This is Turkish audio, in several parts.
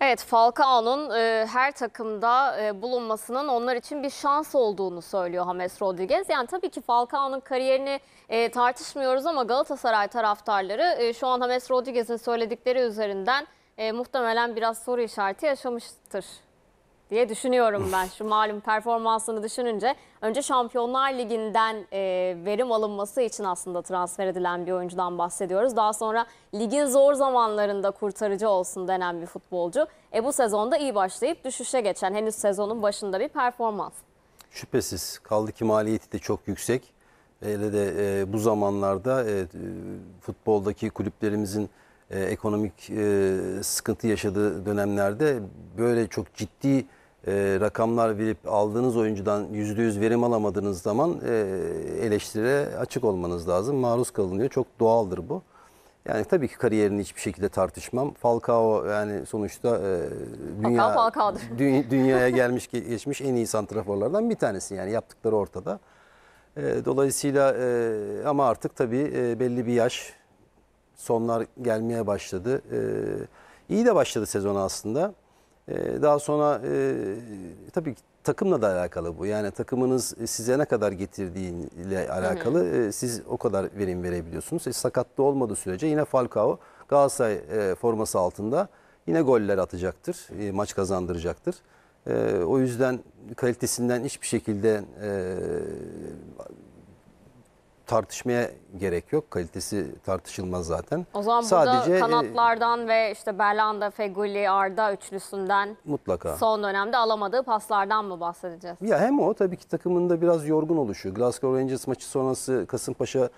Evet Falcao'nun e, her takımda e, bulunmasının onlar için bir şans olduğunu söylüyor James Rodriguez. Yani tabii ki Falcao'nun kariyerini e, tartışmıyoruz ama Galatasaray taraftarları e, şu an James Rodriguez'in söyledikleri üzerinden e, muhtemelen biraz soru işareti yaşamıştır diye düşünüyorum ben. Şu malum performansını düşününce önce Şampiyonlar Ligi'nden e, verim alınması için aslında transfer edilen bir oyuncudan bahsediyoruz. Daha sonra ligin zor zamanlarında kurtarıcı olsun denen bir futbolcu. E bu sezonda iyi başlayıp düşüşe geçen henüz sezonun başında bir performans. Şüphesiz kaldı ki maliyeti de çok yüksek. Hele de e, bu zamanlarda e, futboldaki kulüplerimizin e, ekonomik e, sıkıntı yaşadığı dönemlerde böyle çok ciddi e, rakamlar verip aldığınız oyuncudan yüzde yüz verim alamadığınız zaman e, eleştire açık olmanız lazım. Maruz kalınıyor. Çok doğaldır bu. Yani tabii ki kariyerini hiçbir şekilde tartışmam. Falcao yani sonuçta e, dünya Falcao dü, dünyaya gelmiş geçmiş en iyi santraforlardan bir tanesi yani yaptıkları ortada. E, dolayısıyla e, ama artık tabii e, belli bir yaş sonlar gelmeye başladı. E, iyi de başladı sezon aslında. Ee, daha sonra e, tabii ki takımla da alakalı bu. Yani takımınız size ne kadar getirdiğiyle alakalı hı hı. E, siz o kadar verim verebiliyorsunuz. E, sakatlı olmadığı sürece yine Falcao Galatasaray e, forması altında yine goller atacaktır. Maç kazandıracaktır. O yüzden kalitesinden hiçbir şekilde tartışmaya gerek yok. Kalitesi tartışılmaz zaten. O zaman Sadece, burada e, kanatlardan e, ve işte Berlanda, Feguli, Arda üçlüsünden mutlaka son dönemde alamadığı paslardan mı bahsedeceğiz? Ya hem o tabii ki takımında biraz yorgun oluşuyor. Glasgow Rangers maçı sonrası Kasımpaşa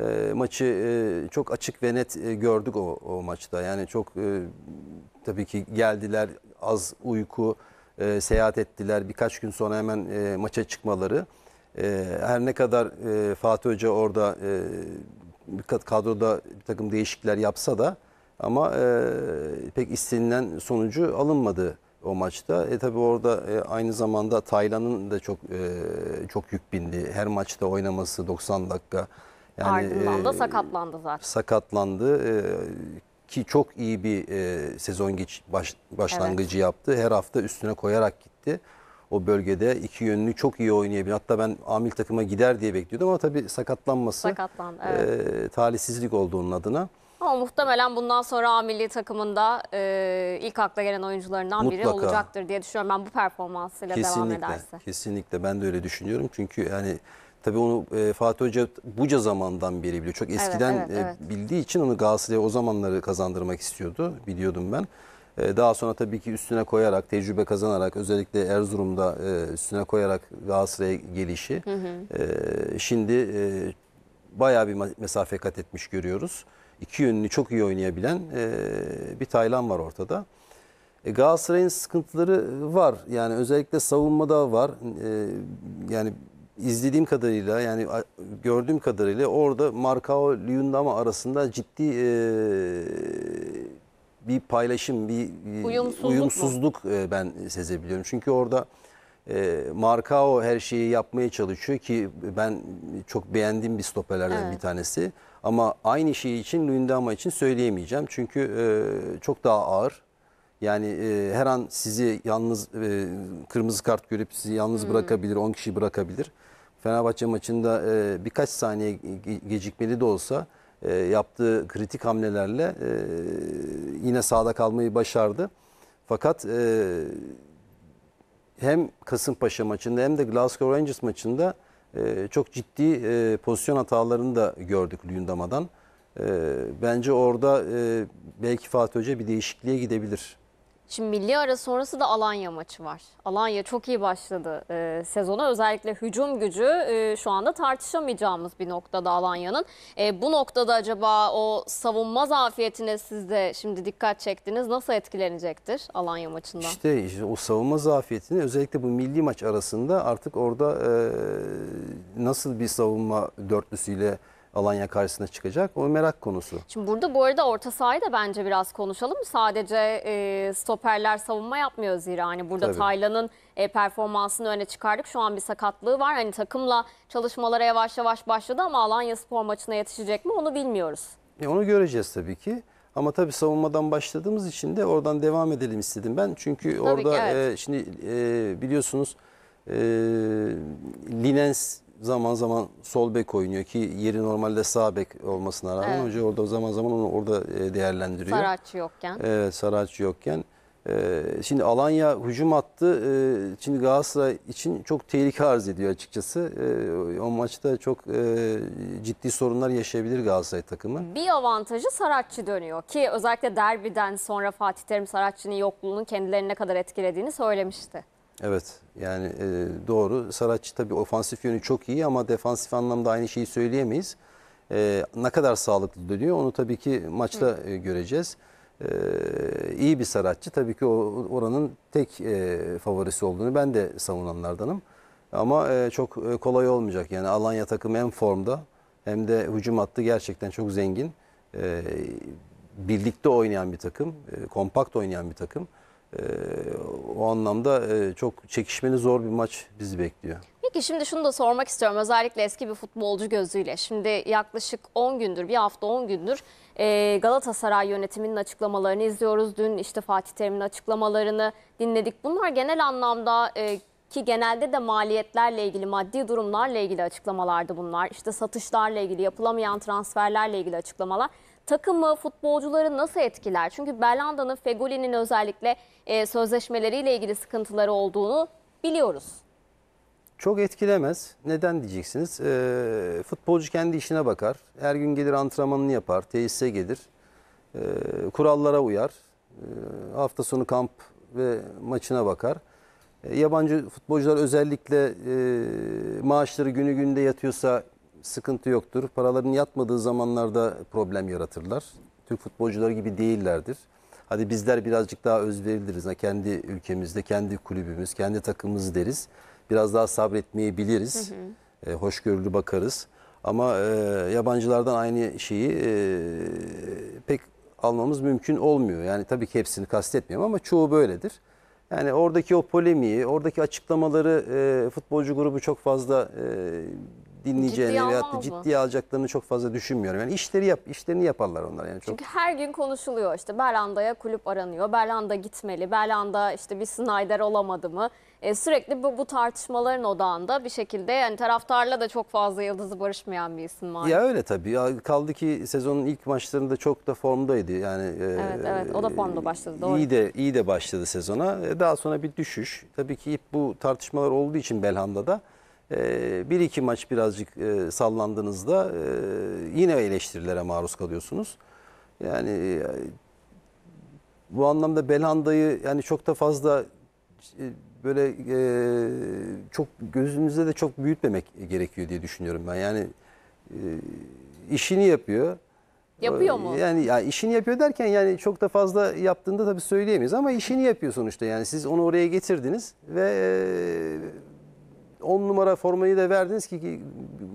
e, maçı e, çok açık ve net e, gördük o, o maçta. Yani çok e, tabii ki geldiler az uyku, e, seyahat ettiler. Birkaç gün sonra hemen e, maça çıkmaları. Ee, her ne kadar e, Fatih Hoca orada e, kadroda bir takım değişiklikler yapsa da ama e, pek istenilen sonucu alınmadı o maçta. E tabi orada e, aynı zamanda Taylan'ın da çok e, çok yük bindi. Her maçta oynaması 90 dakika. Yani, Ardından da e, sakatlandı zaten. Sakatlandı. E, ki çok iyi bir e, sezon geç, baş, başlangıcı evet. yaptı. Her hafta üstüne koyarak gitti o bölgede iki yönlü çok iyi oynayabilen. Hatta ben amil takıma gider diye bekliyordum ama tabii sakatlanması Sakatlandı, evet. e, talihsizlik oldu adına. Ama muhtemelen bundan sonra A milli takımında e, ilk akla gelen oyuncularından Mutlaka. biri olacaktır diye düşünüyorum. Ben bu performansıyla kesinlikle, devam ederse. Kesinlikle ben de öyle düşünüyorum. Çünkü yani tabii onu e, Fatih Hoca buca zamandan beri biliyor. Çok eskiden evet, evet, evet. E, bildiği için onu Galatasaray'a o zamanları kazandırmak istiyordu. Biliyordum ben. Ee, daha sonra tabii ki üstüne koyarak, tecrübe kazanarak özellikle Erzurum'da e, üstüne koyarak Galatasaray'a gelişi. Hı hı. E, şimdi e, bayağı bir mesafe kat etmiş görüyoruz. İki yönünü çok iyi oynayabilen bir Taylan var ortada. Galatasaray'ın sıkıntıları var. Yani özellikle savunmada var. Yani izlediğim kadarıyla yani gördüğüm kadarıyla orada Marcao Luyendama arasında ciddi bir paylaşım, bir uyumsuzluk, uyumsuzluk e, ben sezebiliyorum. Çünkü orada e, Markao her şeyi yapmaya çalışıyor ki ben çok beğendiğim bir stoperlerden evet. bir tanesi. Ama aynı şey için Luyendama için söyleyemeyeceğim. Çünkü e, çok daha ağır. Yani e, her an sizi yalnız e, kırmızı kart görüp sizi yalnız hmm. bırakabilir, 10 kişi bırakabilir. Fenerbahçe maçında e, birkaç saniye gecikmeli de olsa e, yaptığı kritik hamlelerle e, yine sağda kalmayı başardı. Fakat e, hem Kasımpaşa maçında hem de Glasgow Rangers maçında e, çok ciddi e, pozisyon hatalarını da gördük Lündama'dan. E, bence orada e, belki Fatih Hoca bir değişikliğe gidebilir. Şimdi milli ara sonrası da Alanya maçı var. Alanya çok iyi başladı e, sezona. Özellikle hücum gücü e, şu anda tartışamayacağımız bir noktada Alanya'nın. E, bu noktada acaba o savunma zafiyetine siz de şimdi dikkat çektiniz. Nasıl etkilenecektir Alanya maçından? İşte, işte o savunma zafiyetini özellikle bu milli maç arasında artık orada e, nasıl bir savunma dörtlüsüyle Alanya karşısına çıkacak. O merak konusu. Şimdi burada bu arada orta sahayı da bence biraz konuşalım. Sadece e, stoperler savunma yapmıyor zira. Hani burada Taylan'ın e, performansını öne çıkardık. Şu an bir sakatlığı var. Hani takımla çalışmalara yavaş yavaş başladı ama Alanya spor maçına yetişecek mi onu bilmiyoruz. E, onu göreceğiz tabii ki. Ama tabii savunmadan başladığımız için de oradan devam edelim istedim ben. Çünkü tabii orada ki, e, evet. e, şimdi e, biliyorsunuz e, Linens zaman zaman sol bek oynuyor ki yeri normalde sağ bek olmasına rağmen evet. hoca orada zaman zaman onu orada e, değerlendiriyor. Saracı yokken. Evet Saracı yokken. E, şimdi Alanya hücum attı. E, şimdi Galatasaray için çok tehlike arz ediyor açıkçası. O maçta çok ciddi sorunlar yaşayabilir Galatasaray takımı. Bir avantajı Saratçı dönüyor ki özellikle derbiden sonra Fatih Terim Saratçı'nın yokluğunun kendilerini ne kadar etkilediğini söylemişti. Evet yani e, doğru. Saracchi tabii ofansif yönü çok iyi ama defansif anlamda aynı şeyi söyleyemeyiz. E, ne kadar sağlıklı dönüyor onu tabii ki maçta e, göreceğiz. E, iyi bir saracchi. tabii ki oranın tek e, favorisi olduğunu ben de savunanlardanım. Ama e, çok e, kolay olmayacak. Yani Alanya takımı hem formda hem de hücum hattı gerçekten çok zengin. E, birlikte oynayan bir takım, e, kompakt oynayan bir takım. E, o anlamda e, çok çekişmeli zor bir maç bizi bekliyor. Peki şimdi şunu da sormak istiyorum özellikle eski bir futbolcu gözüyle. Şimdi yaklaşık 10 gündür bir hafta 10 gündür e, Galatasaray yönetiminin açıklamalarını izliyoruz. Dün işte Fatih Terim'in açıklamalarını dinledik. Bunlar genel anlamda e, ki genelde de maliyetlerle ilgili, maddi durumlarla ilgili açıklamalardı bunlar. İşte satışlarla ilgili, yapılamayan transferlerle ilgili açıklamalar takımı, futbolcuları nasıl etkiler? Çünkü Berlanda'nın, Fegoli'nin özellikle e, sözleşmeleriyle ilgili sıkıntıları olduğunu biliyoruz. Çok etkilemez. Neden diyeceksiniz? E, futbolcu kendi işine bakar. Her gün gelir antrenmanını yapar, tesise gelir. E, kurallara uyar. E, hafta sonu kamp ve maçına bakar. E, yabancı futbolcular özellikle e, maaşları günü günde yatıyorsa sıkıntı yoktur. Paraların yatmadığı zamanlarda problem yaratırlar. Türk futbolcuları gibi değillerdir. Hadi bizler birazcık daha özverilidir. Yani kendi ülkemizde, kendi kulübümüz, kendi takımımız deriz. Biraz daha sabretmeyi biliriz, E, hoşgörülü bakarız. Ama e, yabancılardan aynı şeyi e, pek almamız mümkün olmuyor. Yani tabii ki hepsini kastetmiyorum ama çoğu böyledir. Yani oradaki o polemiği, oradaki açıklamaları e, futbolcu grubu çok fazla e, dinleyeceğini ciddiye veyahut ciddiye alacaklarını çok fazla düşünmüyorum. Yani işleri yap, işlerini yaparlar onlar yani çok. Çünkü her gün konuşuluyor işte Berlanda'ya kulüp aranıyor. Berlanda gitmeli. Berlanda işte bir Snyder olamadı mı? E, sürekli bu, bu tartışmaların odağında bir şekilde yani taraftarla da çok fazla yıldızı barışmayan bir isim var. Ya öyle tabii. Ya kaldı ki sezonun ilk maçlarında çok da formdaydı. Yani e, Evet, evet. O da formda başladı, doğru. İyi de iyi de başladı sezona. E, Daha sonra bir düşüş. Tabii ki bu tartışmalar olduğu için Belhanda'da ee, bir iki maç birazcık e, sallandığınızda e, yine eleştirilere maruz kalıyorsunuz. Yani e, bu anlamda Belhanda'yı yani çok da fazla böyle çok gözünüzde de çok büyütmemek gerekiyor diye düşünüyorum ben. Yani işini yapıyor. Yapıyor ee, mu? Yani ya işini yapıyor derken yani çok da fazla yaptığında tabii söyleyemeyiz ama işini yapıyor sonuçta. Yani siz onu oraya getirdiniz ve 10 numara formayı da verdiniz ki,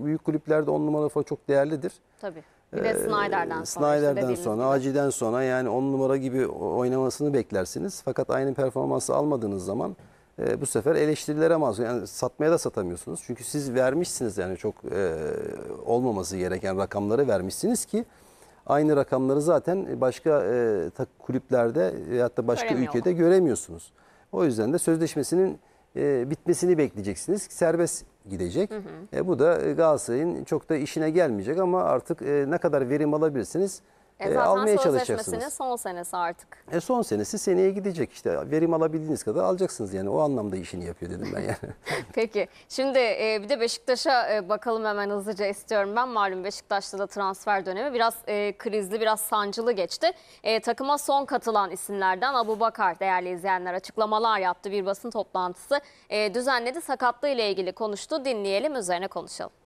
büyük kulüplerde 10 numara forma çok değerlidir. Tabii. Bir de ee, Snyder'den sonra. Snyder'den sonra, Aci'den sonra yani 10 numara gibi oynamasını beklersiniz. Fakat aynı performansı almadığınız zaman e, bu sefer eleştirilere mahzun. Yani satmaya da satamıyorsunuz. Çünkü siz vermişsiniz yani çok e, olmaması gereken rakamları vermişsiniz ki aynı rakamları zaten başka e, kulüplerde veyahut da başka ülkede göremiyorsunuz. O yüzden de sözleşmesinin e, bitmesini bekleyeceksiniz. Serbest gidecek. Hı hı. E, bu da Galatasaray'ın çok da işine gelmeyecek ama artık e, ne kadar verim alabilirsiniz e, e, almaya çalışacaksınız. son senesi artık. E, son senesi seneye gidecek işte. Verim alabildiğiniz kadar alacaksınız yani. O anlamda işini yapıyor dedim ben yani. Peki. Şimdi e, bir de Beşiktaş'a e, bakalım hemen hızlıca istiyorum. Ben malum Beşiktaş'ta da transfer dönemi biraz e, krizli, biraz sancılı geçti. E, takıma son katılan isimlerden Abu Bakar değerli izleyenler açıklamalar yaptı. Bir basın toplantısı e, düzenledi. Sakatlığı ile ilgili konuştu. Dinleyelim, üzerine konuşalım.